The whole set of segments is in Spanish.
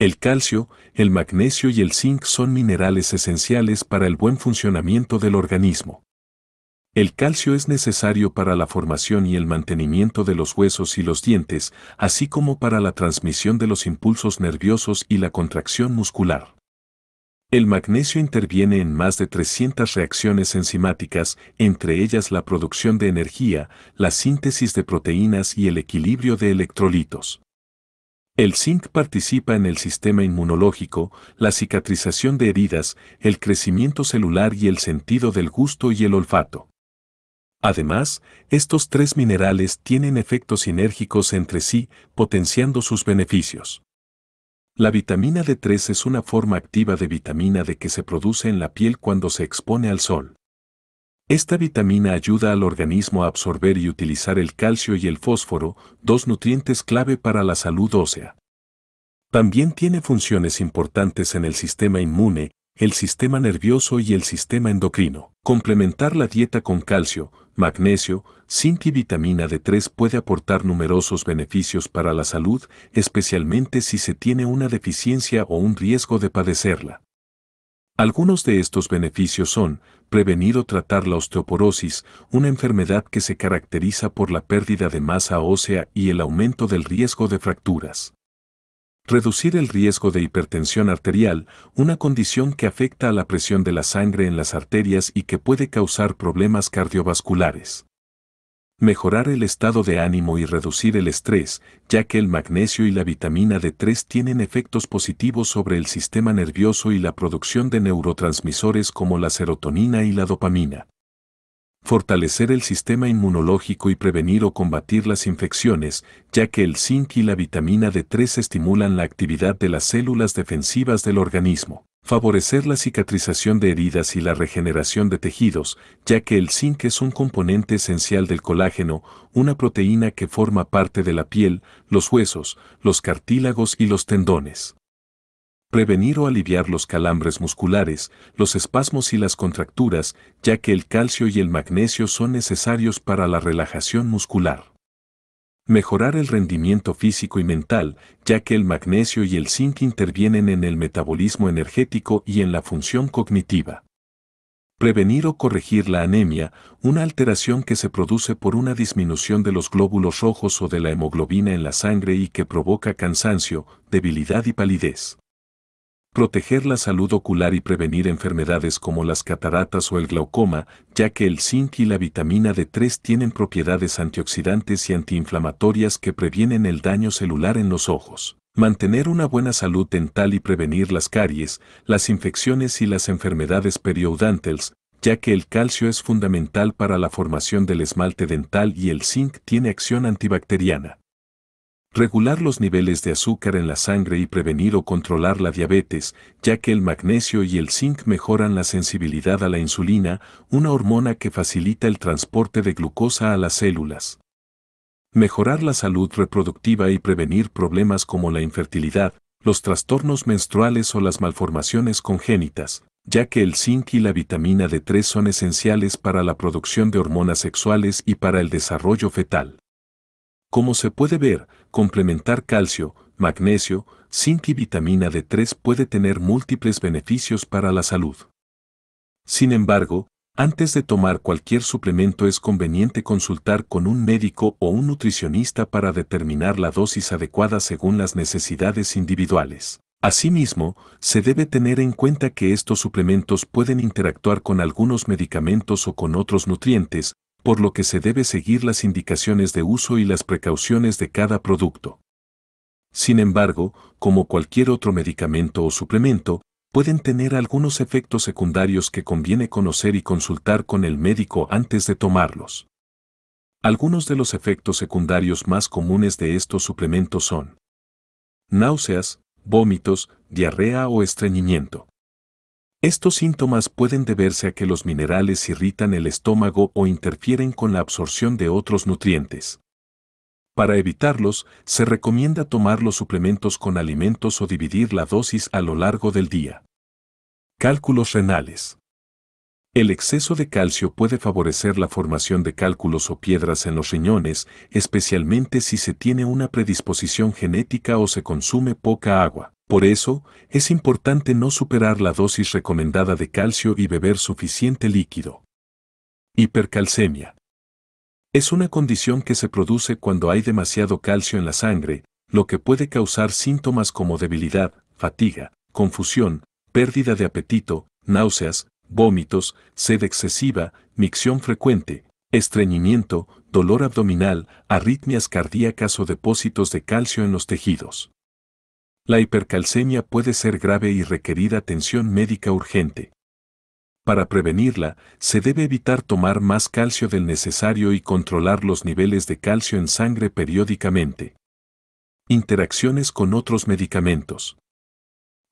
El calcio, el magnesio y el zinc son minerales esenciales para el buen funcionamiento del organismo. El calcio es necesario para la formación y el mantenimiento de los huesos y los dientes, así como para la transmisión de los impulsos nerviosos y la contracción muscular. El magnesio interviene en más de 300 reacciones enzimáticas, entre ellas la producción de energía, la síntesis de proteínas y el equilibrio de electrolitos. El zinc participa en el sistema inmunológico, la cicatrización de heridas, el crecimiento celular y el sentido del gusto y el olfato. Además, estos tres minerales tienen efectos sinérgicos entre sí, potenciando sus beneficios. La vitamina D3 es una forma activa de vitamina D que se produce en la piel cuando se expone al sol. Esta vitamina ayuda al organismo a absorber y utilizar el calcio y el fósforo, dos nutrientes clave para la salud ósea. También tiene funciones importantes en el sistema inmune, el sistema nervioso y el sistema endocrino. Complementar la dieta con calcio, magnesio, zinc y vitamina D3 puede aportar numerosos beneficios para la salud, especialmente si se tiene una deficiencia o un riesgo de padecerla. Algunos de estos beneficios son prevenir o tratar la osteoporosis, una enfermedad que se caracteriza por la pérdida de masa ósea y el aumento del riesgo de fracturas. Reducir el riesgo de hipertensión arterial, una condición que afecta a la presión de la sangre en las arterias y que puede causar problemas cardiovasculares mejorar el estado de ánimo y reducir el estrés, ya que el magnesio y la vitamina D3 tienen efectos positivos sobre el sistema nervioso y la producción de neurotransmisores como la serotonina y la dopamina. Fortalecer el sistema inmunológico y prevenir o combatir las infecciones, ya que el zinc y la vitamina D3 estimulan la actividad de las células defensivas del organismo favorecer la cicatrización de heridas y la regeneración de tejidos, ya que el zinc es un componente esencial del colágeno, una proteína que forma parte de la piel, los huesos, los cartílagos y los tendones. Prevenir o aliviar los calambres musculares, los espasmos y las contracturas, ya que el calcio y el magnesio son necesarios para la relajación muscular mejorar el rendimiento físico y mental, ya que el magnesio y el zinc intervienen en el metabolismo energético y en la función cognitiva. Prevenir o corregir la anemia, una alteración que se produce por una disminución de los glóbulos rojos o de la hemoglobina en la sangre y que provoca cansancio, debilidad y palidez. Proteger la salud ocular y prevenir enfermedades como las cataratas o el glaucoma, ya que el zinc y la vitamina D3 tienen propiedades antioxidantes y antiinflamatorias que previenen el daño celular en los ojos. Mantener una buena salud dental y prevenir las caries, las infecciones y las enfermedades periodontales, ya que el calcio es fundamental para la formación del esmalte dental y el zinc tiene acción antibacteriana. Regular los niveles de azúcar en la sangre y prevenir o controlar la diabetes, ya que el magnesio y el zinc mejoran la sensibilidad a la insulina, una hormona que facilita el transporte de glucosa a las células. Mejorar la salud reproductiva y prevenir problemas como la infertilidad, los trastornos menstruales o las malformaciones congénitas, ya que el zinc y la vitamina D3 son esenciales para la producción de hormonas sexuales y para el desarrollo fetal. Como se puede ver, complementar calcio, magnesio, zinc y vitamina D3 puede tener múltiples beneficios para la salud. Sin embargo, antes de tomar cualquier suplemento es conveniente consultar con un médico o un nutricionista para determinar la dosis adecuada según las necesidades individuales. Asimismo, se debe tener en cuenta que estos suplementos pueden interactuar con algunos medicamentos o con otros nutrientes, por lo que se debe seguir las indicaciones de uso y las precauciones de cada producto. Sin embargo, como cualquier otro medicamento o suplemento, pueden tener algunos efectos secundarios que conviene conocer y consultar con el médico antes de tomarlos. Algunos de los efectos secundarios más comunes de estos suplementos son náuseas, vómitos, diarrea o estreñimiento. Estos síntomas pueden deberse a que los minerales irritan el estómago o interfieren con la absorción de otros nutrientes. Para evitarlos, se recomienda tomar los suplementos con alimentos o dividir la dosis a lo largo del día. Cálculos renales. El exceso de calcio puede favorecer la formación de cálculos o piedras en los riñones, especialmente si se tiene una predisposición genética o se consume poca agua. Por eso, es importante no superar la dosis recomendada de calcio y beber suficiente líquido. Hipercalcemia. Es una condición que se produce cuando hay demasiado calcio en la sangre, lo que puede causar síntomas como debilidad, fatiga, confusión, pérdida de apetito, náuseas, vómitos, sed excesiva, micción frecuente, estreñimiento, dolor abdominal, arritmias cardíacas o depósitos de calcio en los tejidos. La hipercalcemia puede ser grave y requerir atención médica urgente. Para prevenirla, se debe evitar tomar más calcio del necesario y controlar los niveles de calcio en sangre periódicamente. Interacciones con otros medicamentos.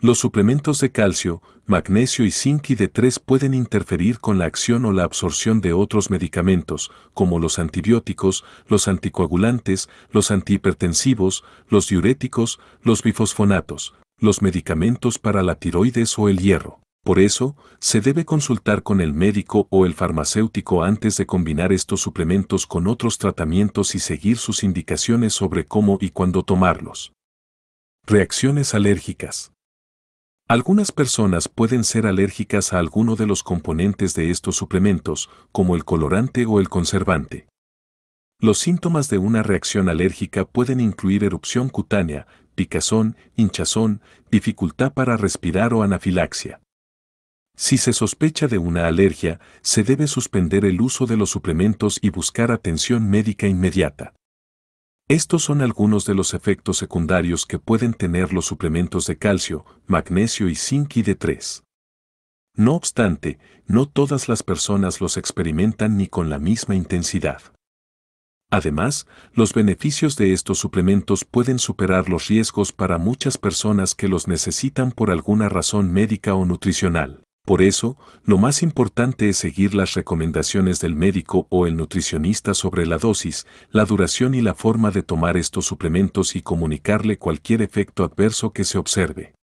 Los suplementos de calcio, magnesio y zinc y D3 pueden interferir con la acción o la absorción de otros medicamentos, como los antibióticos, los anticoagulantes, los antihipertensivos, los diuréticos, los bifosfonatos, los medicamentos para la tiroides o el hierro. Por eso, se debe consultar con el médico o el farmacéutico antes de combinar estos suplementos con otros tratamientos y seguir sus indicaciones sobre cómo y cuándo tomarlos. Reacciones alérgicas. Algunas personas pueden ser alérgicas a alguno de los componentes de estos suplementos, como el colorante o el conservante. Los síntomas de una reacción alérgica pueden incluir erupción cutánea, picazón, hinchazón, dificultad para respirar o anafilaxia. Si se sospecha de una alergia, se debe suspender el uso de los suplementos y buscar atención médica inmediata. Estos son algunos de los efectos secundarios que pueden tener los suplementos de calcio, magnesio y zinc y D3. No obstante, no todas las personas los experimentan ni con la misma intensidad. Además, los beneficios de estos suplementos pueden superar los riesgos para muchas personas que los necesitan por alguna razón médica o nutricional. Por eso, lo más importante es seguir las recomendaciones del médico o el nutricionista sobre la dosis, la duración y la forma de tomar estos suplementos y comunicarle cualquier efecto adverso que se observe.